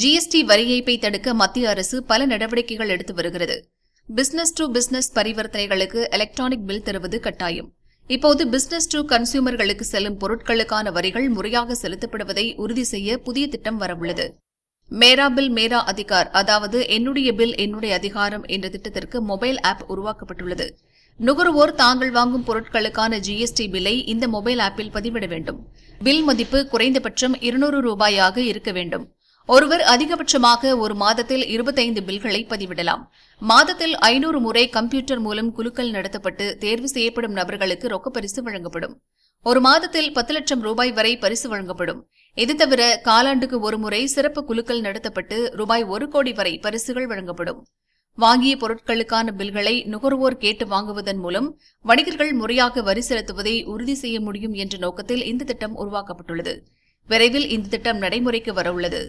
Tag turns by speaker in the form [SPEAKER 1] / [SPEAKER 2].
[SPEAKER 1] GST வரி ஏய்ப்பை தடுக்க மத்திய அரசு பல நடவடிக்கைகள் எடுத்து வருகிறது பிசினஸ் டு பிசினஸ் பரிவர்த்தனைகளுக்கு எலக்ட்ரானிக் பில் தருவது கட்டாயம் இப்போது பிசினஸ் டு கன்சியூமர்களுக்கு செல்லும் பொருட்களுக்கான வரிகள் முறையாக செலுத்தப்படுவதை உறுதி செய்ய புதிய திட்டம் வரவுள்ளது மேரா பில் மேரா அதிகார் அதாவது என்னுடைய பில் என்னுடைய அதிகாரம் என்ற திட்டத்திற்கு மொபைல் ஆப் உருவாக்கப்பட்டுள்ளது நுகர்வோர் தாங்கள் வாங்கும் பொருட்களுக்கான ஜிஎஸ்டி பில்லை இந்த மொபைல் ஆப்பில் பதிவிட வேண்டும் பில் மதிப்பு குறைந்தபட்சம் இருநூறு ரூபாயாக இருக்க வேண்டும் ஒருவர் அதிகபட்சமாக ஒரு மாதத்தில் இருபத்தைந்து பில்களை பதிவிடலாம் மாதத்தில் ஐநூறு முறை கம்ப்யூட்டர் மூலம் குலுக்கல் நடத்தப்பட்டு தேர்வு செய்யப்படும் நபர்களுக்கு ரொக்க பரிசு வழங்கப்படும் ஒரு மாதத்தில் பத்து லட்சம் ரூபாய் வரை பரிசு வழங்கப்படும் இது தவிர காலாண்டுக்கு ஒரு முறை சிறப்பு குலுக்கல் நடத்தப்பட்டு ரூபாய் ஒரு கோடி வரை பரிசுகள் வழங்கப்படும் வாங்கிய பொருட்களுக்கான பில்களை நுகர்வோர் கேட்டு வாங்குவதன் மூலம் வணிகர்கள் முறையாக வரி செலுத்துவதை உறுதி செய்ய முடியும் என்ற நோக்கத்தில் இந்த திட்டம் உருவாக்கப்பட்டுள்ளது விரைவில் இந்த திட்டம் நடைமுறைக்கு வரவுள்ளது